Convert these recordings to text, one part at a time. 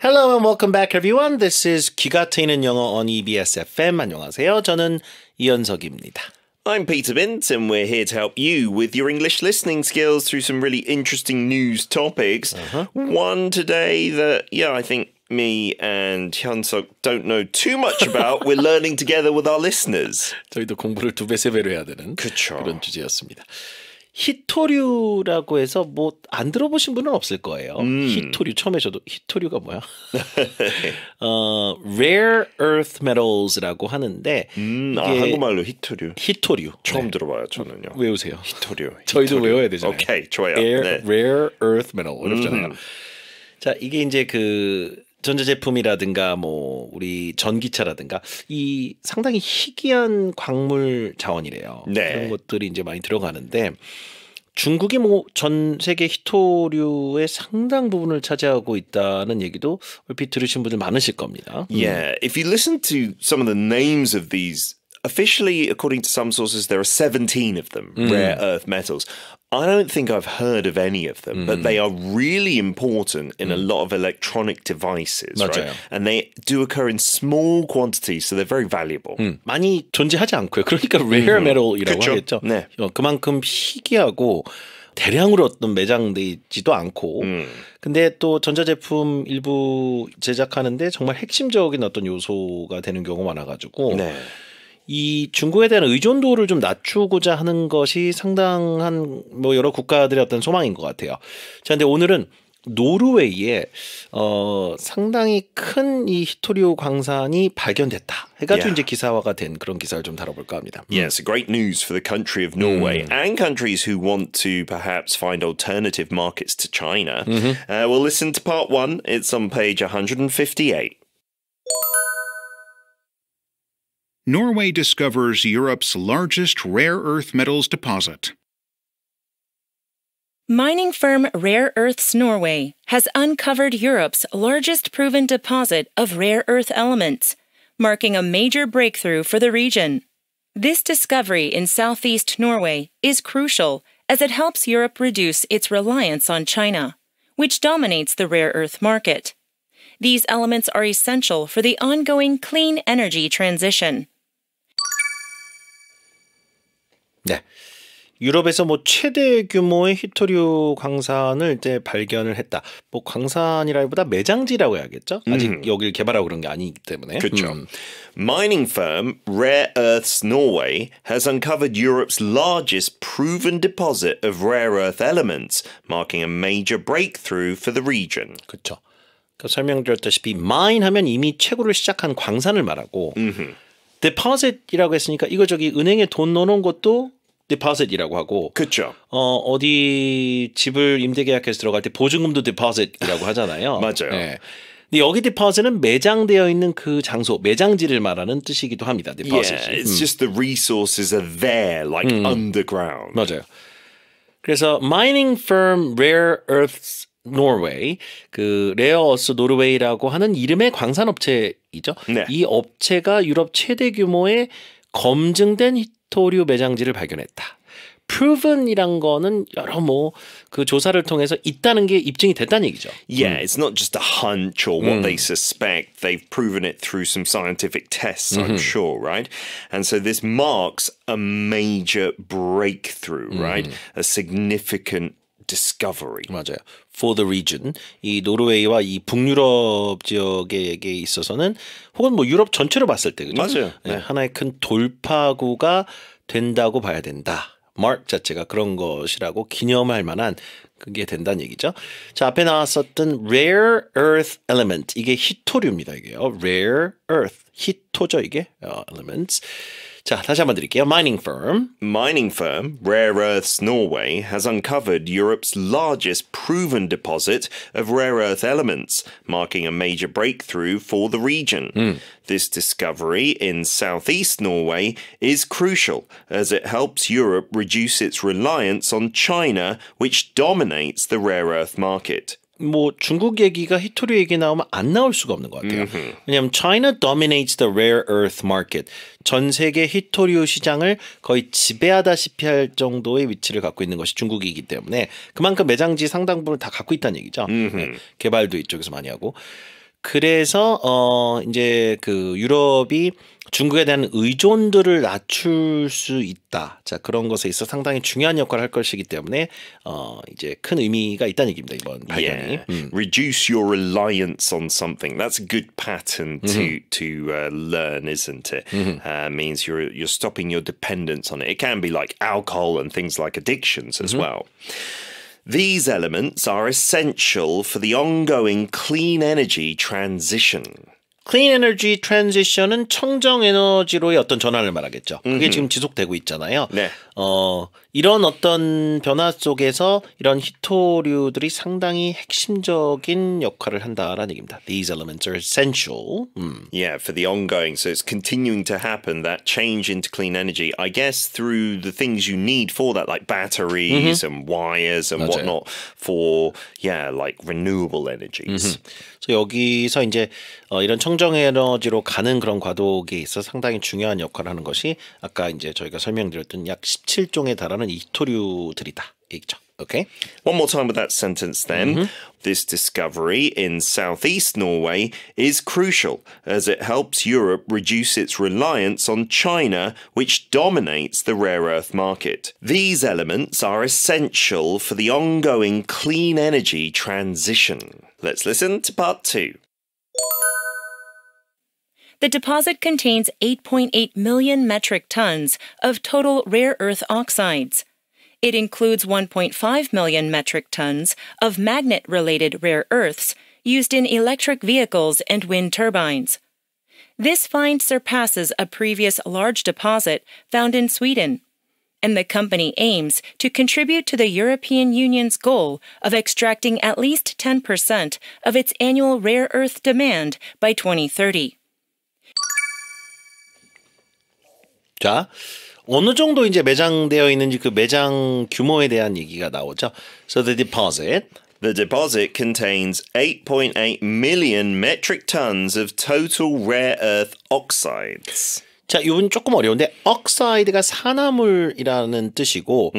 Hello and welcome back everyone. This is 귀가 트이는 영어 on EBS FM. 안녕하세요. 저는 이현석입니다. I'm Peter Bint, and we're here to help you with your English listening skills through some really interesting news topics. Uh-huh. One today that, yeah, I think me and Hyunsuk don't know too much about. We're learning together with our listeners. 저희도 공부를 두 배, 세 배로 해야 되는 그런 주제였습니다. 히토류라고 해서 뭐 안 들어보신 분은 없을 거예요. 음. 히토류 처음에 저도 히토류가 뭐야? 어, rare earth metals라고 하는데 음, 아, 한국말로 히토류. 히토류. 처음 네. 들어봐요, 저는요. 외우세요. 히토류. 히토류. 저희도 외워야 되잖아요. 오케이, 좋아요. Air, 네. rare earth metal 어렵잖아요. 음. 자, 이게 이제 그 전자제품이라든가 뭐 우리 전기차라든가 이 상당히 희귀한 광물 자원이래요. 네. 그런 것들이 이제 많이 들어가는데 중국이 뭐 전 세계 히토류의 상당 부분을 차지하고 있다는 얘기도 얼핏 들으신 분들 많으실 겁니다. Yeah, if you listen to some of the names of these Officially, according to some sources, there are 17 of them, mm. rare earth metals. I don't think I've heard of any of them, mm. but they are really important in mm. a lot of electronic devices, right? And they do occur in small quantities, so they're very valuable. 음, 많이 존재하지 않고요. 그러니까 rare metal이라고 그 하겠죠. 네. 그만큼 희귀하고 대량으로 어떤 매장돼 지도 않고 음. 근데 또 전자제품 일부 제작하는데 정말 핵심적인 어떤 요소가 되는 경우가 많아가지고 네. 이 중국에 대한 의존도를 좀 낮추고자 하는 것이 상당한 뭐 여러 국가들의 어떤 소망인 것 같아요. 자, 근데 오늘은 노르웨이에 어 상당히 큰이 히토리오 광산이 발견됐다. 해가지고 yeah. 이제 기사화가 된 그런 기사를 좀 다뤄볼까 합니다. Yes, great news for the country of Norway mm. and countries who want to perhaps find alternative markets to China. Mm -hmm. uh, we'll listen to part one. It's on page 158. Norway discovers Europe's largest rare earth metals deposit. Mining firm Rare Earths Norway has uncovered Europe's largest proven deposit of rare earth elements, marking a major breakthrough for the region. This discovery in southeast Norway is crucial as it helps Europe reduce its reliance on China, which dominates the rare earth market. These elements are essential for the ongoing clean energy transition. 네. 유럽에서 뭐 최대 규모의 히토류 광산을 이제 발견을 했다. 뭐 광산이라기보다 매장지라고 해야겠죠. 아직 음. 여기를 개발하고 그런 게 아니기 때문에. 그렇죠. 음. Mining firm Rare Earths Norway has uncovered Europe's largest proven deposit of rare earth elements, marking a major breakthrough for the region. 그렇죠. 그러니까 설명드렸다시피 mine 하면 이미 채굴을 시작한 광산을 말하고. 음흠. deposit이라고 했으니까 이거 저기 은행에 돈 넣어놓은 것도 디파짓이라고 하고 그렇죠. 어 어디 집을 임대 계약해서 들어갈 때 보증금도 디파짓이라고 하잖아요. 맞아요. 네. 근데 여기 디파짓은 매장되어 있는 그 장소, 매장지를 말하는 뜻이기도 합니다. 디파짓이. Yeah, it's 음. just the resources are there like 음. underground. 맞아요. 그래서 mining firm Rare Earths Norway 그 레어어스 노르웨이라고 하는 이름의 광산업체이죠. 네. 이 업체가 유럽 최대 규모의 검증된 포토류 매장지를 발견했다. proven이란 거는 여러 뭐그 조사를 통해서 있다는 게 입증이 됐다는 얘기죠. Yeah, 음. it's not just a hunch or what 음. they suspect. They've proven it through some scientific tests, I'm mm-hmm. sure, right? And so this marks a major breakthrough, mm. right? A significant discovery. 맞아요. For the region. 이 노르웨이와 이 북유럽 지역에 있어서는 혹은 뭐 유럽 전체로 봤을 때 그죠? 맞아요. 네, 네. 하나의 큰 돌파구가 된다고 봐야 된다. mark 자체가 그런 것이라고 기념할 만한 그게 된다는 얘기죠. 자, 앞에 나왔었던 rare earth element. 이게 히토류입니다. 이게요. rare earth. 히토죠, 이게. 어, elements. 자, 다시 한번 드릴게요. Mining firm. Mining firm Rare Earths Norway has uncovered Europe's largest proven deposit of rare earth elements, marking a major breakthrough for the region. Mm. This discovery in southeast Norway is crucial as it helps Europe reduce its reliance on China, which dominates the rare earth market. 뭐 중국 얘기가 히토리 얘기 나오면 안 나올 수가 없는 것 같아요. 음흠. 왜냐하면 China dominates the rare earth market. 전 세계 히토리오 시장을 거의 지배하다시피 할 정도의 위치를 갖고 있는 것이 중국이기 때문에 그만큼 매장지 상당 부분을 다 갖고 있다는 얘기죠. 네. 개발도 이쪽에서 많이 하고. 그래서 어 이제 그 유럽이 중국에 대한 의존도를 낮출 수 있다. 자 그런 것에 있어 상당히 중요한 역할을 할 것이기 때문에 어 이제 큰 의미가 있다는 얘기입니다 이번 발견이. Yeah. 음. Reduce your reliance on something. That's a good pattern to mm-hmm. to uh, learn, isn't it? Mm-hmm. Uh, means you're you're stopping your dependence on it. It can be like alcohol and things like addictions as mm-hmm. well. These elements are essential for the ongoing clean energy transition. Clean energy transition은 청정 에너지로의 어떤 전환을 말하겠죠. 그게 mm -hmm. 지금 지속되고 있잖아요. 네. 어, 이런 어떤 변화 속에서 이런 히토류들이 상당히 핵심적인 역할을 한다라는 얘기입니다. These elements are essential. 음. Yeah, for the ongoing. So it's continuing to happen that change into clean energy. I guess through the things you need for that, like batteries mm-hmm. and wires and 맞아요. whatnot, for yeah, like renewable energies. Mm-hmm. So 여기서 이제 어, 이런 청정 에너지로 가는 그런 과도기에 있어 상당히 중요한 역할을 하는 것이 아까 이제 저희가 설명드렸던 약 17종에 달하는 이토류들이다. 얘기죠. Okay. One more time with that sentence then. Mm -hmm. This discovery in southeast Norway is crucial as it helps Europe reduce its reliance on China, which dominates the rare earth market. These elements are essential for the ongoing clean energy transition. Let's listen to part two. The deposit contains 8.8 million metric tons of total rare earth oxides. It includes 1.5 million metric tons of magnet related rare earths used in electric vehicles and wind turbines. This find surpasses a previous large deposit found in Sweden, and the company aims to contribute to the European Union's goal of extracting at least 10% of its annual rare earth demand by 2030. 자, 어느 정도 이제 매장되어 있는지 그 매장 규모에 대한 얘기가 나오죠. So the deposit. The deposit contains 8.8 million metric tons of total rare earth oxides. 자, 이분 조금 어려운데 oxide가 산화물이라는 뜻이고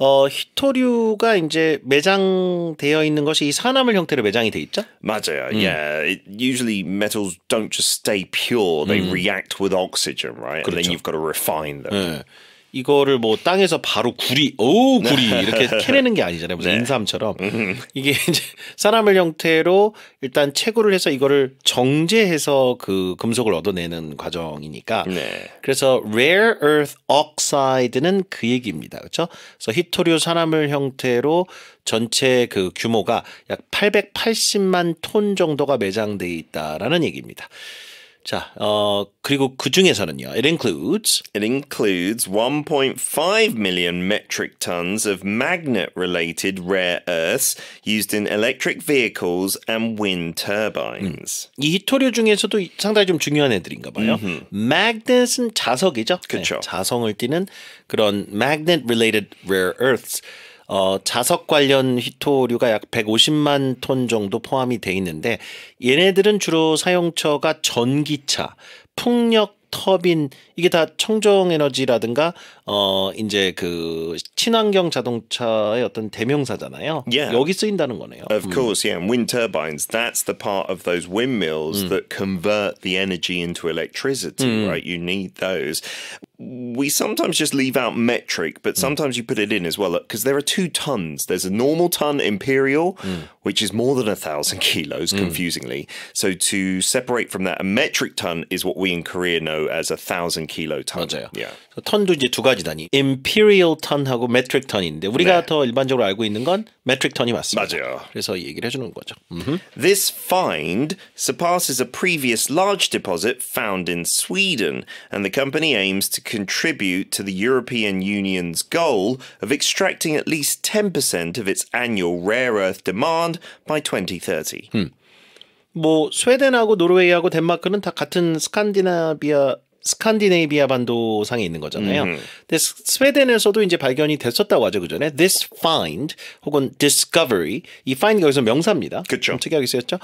어, 히토류가 이제 매장되어 있는 것이 이 산화물 형태로 매장이 돼 있죠? 맞아요. 음. Yeah, it, usually metals don't just stay pure; they 음. react with oxygen, right? 그렇죠. And then you've got to refine them. 네. 이거를 뭐 땅에서 바로 구리, 오 네. 구리 이렇게 캐내는 게 아니잖아요. 무슨 네. 인삼처럼 음. 이게 이제 사람을 형태로 일단 채굴을 해서 이거를 정제해서 그 금속을 얻어내는 과정이니까. 네. 그래서 rare earth oxide는 그 얘기입니다. 그렇죠? 그래서 히토류 사람을 형태로 전체 그 규모가 약 880만 톤 정도가 매장돼 있다라는 얘기입니다. 자, 어, 그리고 그 중에서는요. It includes It includes 1.5 million metric tons of magnet-related rare earths used in electric vehicles and wind turbines. 음. 이 히토류 중에서도 상당히 좀 중요한 애들인가 봐요. Mm-hmm. Magnet은 자석이죠. 그렇죠. 네, 자성을 띠는 그런 magnet-related rare earths. 어, 자석 관련 휘토류가 약 150만 톤 정도 포함이 돼 있는데 얘네들은 주로 사용처가 전기차, 풍력 터빈 이게 다 청정 에너지라든가 어 이제 그 친환경 자동차의 어떤 대명사잖아요. Yeah. 여기 쓰인다는 거네요. Of course, yeah. And wind turbines, that's the part of those windmills 음. that convert the energy into electricity, 음. right? You need those. we sometimes just leave out metric, but mm. sometimes you put it in as well because there are two tons. There's a normal ton imperial, mm. which is more than a thousand kilos, mm. confusingly. Mm. So to separate from that, a metric ton is what we in Korea know as a thousand kilo ton. 맞아요. Yeah. 턴도 이제 두 가지 단위. imperial ton하고 metric ton인데 우리가 네. 더 일반적으로 알고 있는 건 metric ton이 맞습니다. 맞아요. 그래서 얘기를 해주는 거죠. Mm -hmm. This find surpasses a previous large deposit found in Sweden, and the company aims to contribute to the European Union's goal of extracting at least 10% of its annual rare earth demand by 2030. 음. 뭐 스웨덴하고 노르웨이하고 덴마크는 다 같은 스칸디나비아 스칸디네이비아 반도 상에 있는 거잖아요. 음. 근데 스웨덴에서도 이제 발견이 됐었다고 하죠 그 전에 this find 혹은 discovery 이 find 여기서 명사입니다. 그렇죠. 특이하게 쓰였죠.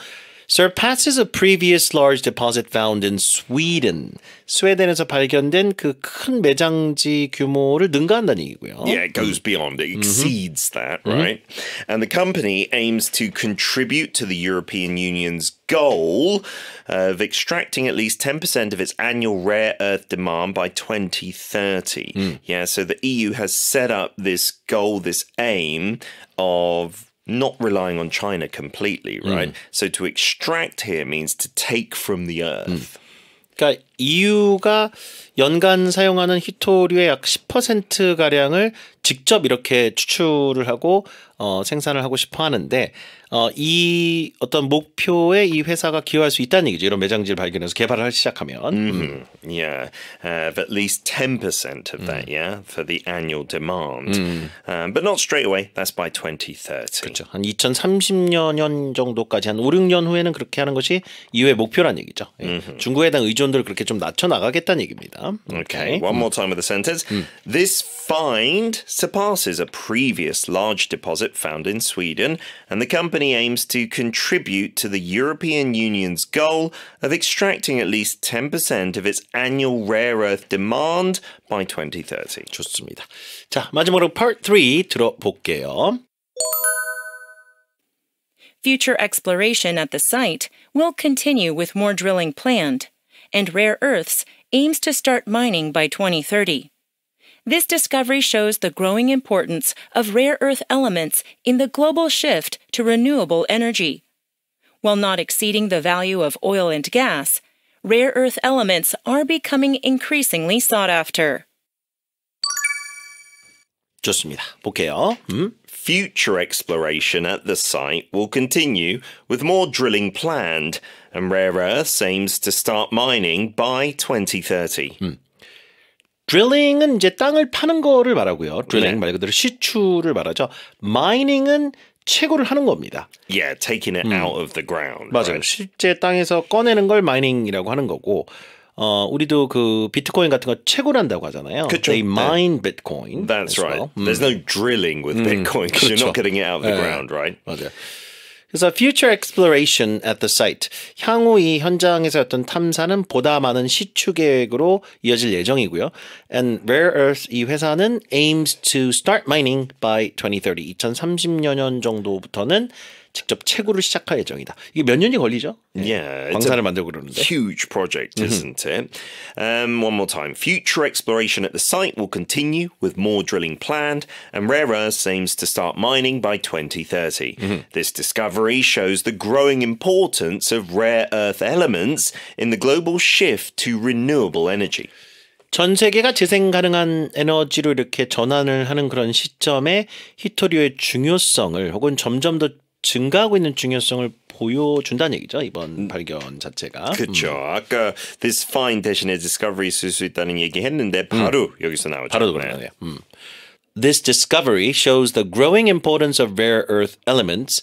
surpasses a previous large deposit found in Sweden. 스웨덴에서 발견된 그 큰 매장지 규모를 능가한다는 얘기고요. Yeah, it goes beyond. It mm-hmm. exceeds mm -hmm. that, mm-hmm. right? Mm -hmm. And the company aims to contribute to the European Union's goal of extracting at least 10% of its annual rare earth demand by 2030. Mm. Yeah, so the EU has set up this goal, this aim of not relying on China completely, right? Mm. So to extract here means to take from the earth. Mm. Okay. EU가 연간 사용하는 히토류의 약 10% 가량을 직접 이렇게 추출을 하고 어, 생산을 하고 싶어 하는데 어, 이 어떤 목표에 이 회사가 기여할 수 있다는 얘기죠. 이런 매장지를 발견해서 개발을 시작하면. 음. 음. Yeah, uh, at least 10% of that, 음. yeah, for the annual demand. 음. Um, but not straight away. That's by 2030. 그렇죠. 한 2030년 정도까지 한 5, 6년 후에는 그렇게 하는 것이 이후의 목표란 얘기죠. 예. 중국에 대한 의존도를 그렇게 이렇게 좀 낮춰 나가겠다는 얘기입니다. Okay. One more time with the sentence. This find surpasses a previous large deposit found in Sweden, and the company aims to contribute to the European Union's goal of extracting at least 10% of its annual rare earth demand by 2030. 좋습니다. 자, 마지막으로 part 3 들어볼게요. Future exploration at the site will continue with more drilling planned and Rare Earths aims to start mining by 2030. This discovery shows the growing importance of rare earth elements in the global shift to renewable energy. While not exceeding the value of oil and gas, rare earth elements are becoming increasingly sought after. 좋습니다. 볼게요. 음. Future exploration at the site will continue with more drilling planned, and Rare Earths aims to start mining by 2030. 음. Hmm. drilling은 이제 땅을 파는 거를 말하고요. drilling 네. 말 그대로 시추를 말하죠. mining은 채굴을 하는 겁니다. Yeah, taking it 음. Hmm. out of the ground. 맞아요. Right? 실제 땅에서 꺼내는 걸 mining이라고 하는 거고 어, 우리도 그 비트코인 같은 거 채굴한다고 하잖아요. 그쵸. They mine 네. Bitcoin. That's right. Well. 음. There's no drilling with 음, Bitcoin because 그렇죠. you're not getting it out of the 네. ground, right? 맞아요. 그래서 future exploration at the site. 향후 이 현장에서 어떤 탐사는 보다 많은 시추 계획으로 이어질 예정이고요. And Rare Earth 이 회사는 aims to start mining by 2030. 2030년 정도부터는 직접 채굴을 시작할 예정이다. 이게 몇 년이 걸리죠? Yeah, 광산을 만들고 그러는데. Huge project, isn't it? Um, one more time. Future exploration at the site will continue with more drilling planned, and rare earths aims to start mining by 2030. Mm-hmm. This discovery shows the growing importance of rare earth elements in the global shift to renewable energy. 전 세계가 재생 가능한 에너지로 이렇게 전환을 하는 그런 시점에 히토리오의 중요성을 혹은 점점 더 증가하고 있는 중요성을 보여준다는 얘기죠 이번 발견 자체가. 그렇죠. 음. 아까 this find 대신에 discovery 쓸 수 있다는 얘기했는데 바로 음. 여기서 나오죠. 바로 그러네요. 음. This discovery shows the growing importance of rare earth elements.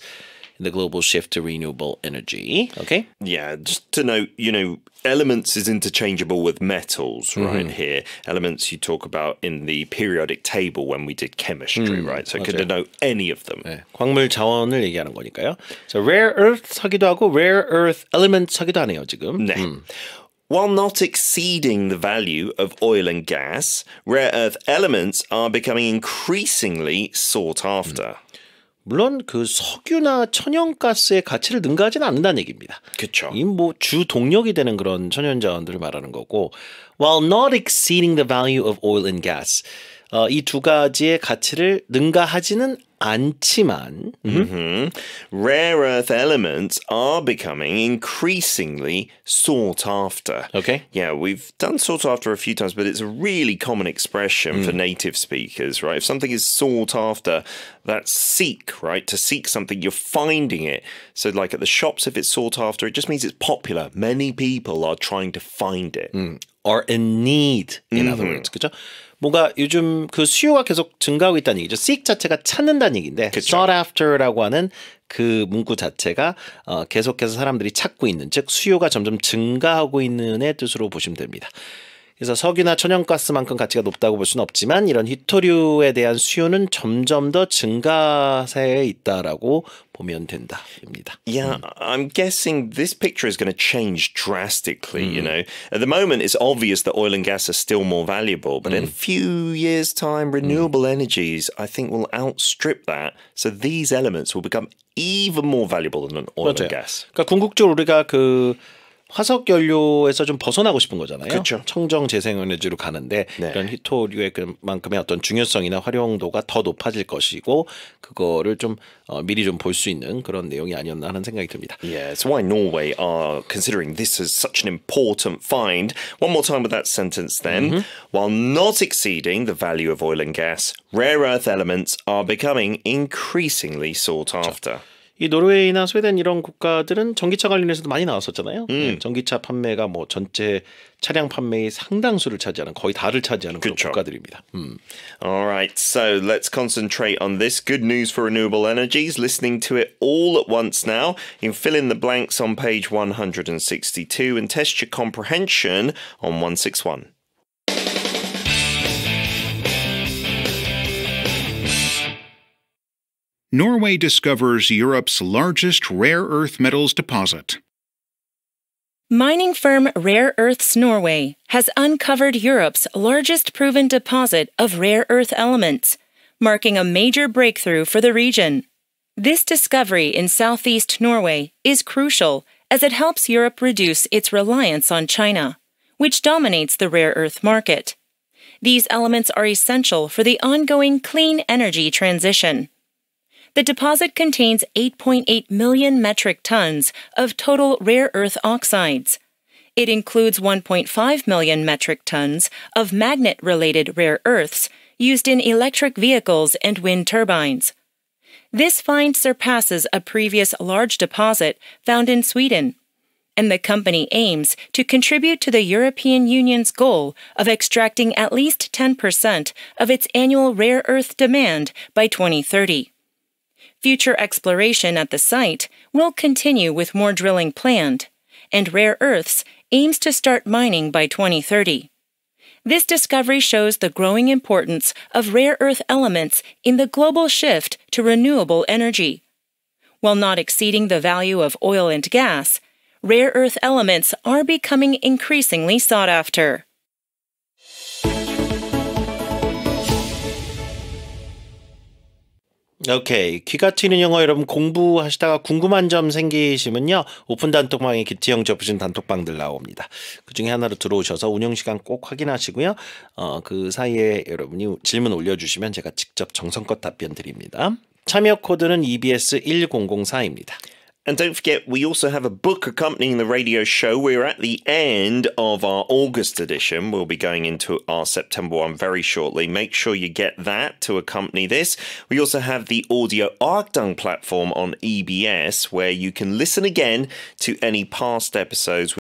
the global shift to renewable energy. Okay. Yeah, just to note, you know, elements is interchangeable with metals mm-hmm. right mm -hmm. here. Elements you talk about in the periodic table when we did chemistry, mm, right? So it could denote any of them. 광물 자원을 얘기하는 거니까요. So rare earth 하기도 하고 rare earth elements 하기도 하네요, 지금. 네. While not exceeding the value of oil and gas, rare earth elements are becoming increasingly sought after. 물론 그 석유나 천연가스의 가치를 능가하지는 않는다는 얘기입니다. 그렇죠. 이 뭐 주 동력이 되는 그런 천연자원들을 말하는 거고, while not exceeding the value of oil and gas. 어, 이두 가지의 가치를 능가하지는 않지만 mm-hmm. rare earth elements are becoming increasingly sought after. Okay. Yeah, we've done sought after a few times, but it's a really common expression mm. for native speakers, right? If something is sought after, that's seek, right? To seek something, you're finding it. So, like at the shops, if it's sought after, it just means it's popular. Many people are trying to find it. Mm. Are in need, in mm-hmm. other words. 그렇죠? 뭔가 요즘 그 수요가 계속 증가하고 있다는 얘기죠. seek 자체가 찾는다는 얘기인데 그쵸. sought after라고 하는 그 문구 자체가 어, 계속해서 사람들이 찾고 있는 즉 수요가 점점 증가하고 있는의 뜻으로 보시면 됩니다. 그래서 석유나 천연가스만큼 가치가 높다고 볼 수는 없지만 이런 희토류에 대한 수요는 점점 더 증가세에 있다라고 보면 된다입니다. Yeah, 음. I'm guessing this picture is going to change drastically. 음. You know, at the moment it's obvious that oil and gas are still more valuable, but 음. in a few years' time, renewable 음. energies I think will outstrip that. So these elements will become even more valuable than oil 맞아요. and gas. 그러니까 궁극적으로 우리가 그 화석 연료에서 좀 벗어나고 싶은 거잖아요. 그렇죠. 청정 재생 에너지로 가는데 네. 이런 히토류의 그만큼의 어떤 중요성이나 활용도가 더 높아질 것이고 그거를 좀 어, 미리 좀 볼 수 있는 그런 내용이 아니었나 하는 생각이 듭니다. Yeah, it's why Norway are considering this as such an important find. One more time with that sentence then. Mm -hmm. While not exceeding the value of oil and gas, rare earth elements are becoming increasingly sought after. 이 노르웨이나 스웨덴 이런 국가들은 전기차 관련해서도 많이 나왔었잖아요. 음. 전기차 판매가 뭐 전체 차량 판매의 상당수를 차지하는 거의 다를 차지하는 그런 그쵸. 국가들입니다. 음. Alright, so let's concentrate on this. Good news for renewable energies. Listening to it all at once now. You can fill in the blanks on page 162 and test your comprehension on 161. Norway discovers Europe's largest rare earth metals deposit. Mining firm Rare Earths Norway has uncovered Europe's largest proven deposit of rare earth elements, marking a major breakthrough for the region. This discovery in southeast Norway is crucial as it helps Europe reduce its reliance on China, which dominates the rare earth market. These elements are essential for the ongoing clean energy transition. The deposit contains 8.8 million metric tons of total rare earth oxides. It includes 1.5 million metric tons of magnet related rare earths used in electric vehicles and wind turbines. This find surpasses a previous large deposit found in Sweden, and the company aims to contribute to the European Union's goal of extracting at least 10% of its annual rare earth demand by 2030. Future exploration at the site will continue with more drilling planned, and Rare Earths aims to start mining by 2030. This discovery shows the growing importance of rare earth elements in the global shift to renewable energy. While not exceeding the value of oil and gas, rare earth elements are becoming increasingly sought after. 오케이. 귀가 튀는 영어 여러분 공부하시다가 궁금한 점 생기시면요. 오픈 단톡방에 기티형 접으신 단톡방들 나옵니다. 그 중에 하나로 들어오셔서 운영 시간 꼭 확인하시고요. 어, 그 사이에 여러분이 질문 올려주시면 제가 직접 정성껏 답변 드립니다. 참여 코드는 EBS 1004입니다. And don't forget, we also have a book accompanying the radio show. We're at the end of our August edition. We'll be going into our September one very shortly. Make sure you get that to accompany this. We also have the Audio Arkdung platform on EBS where you can listen again to any past episodes.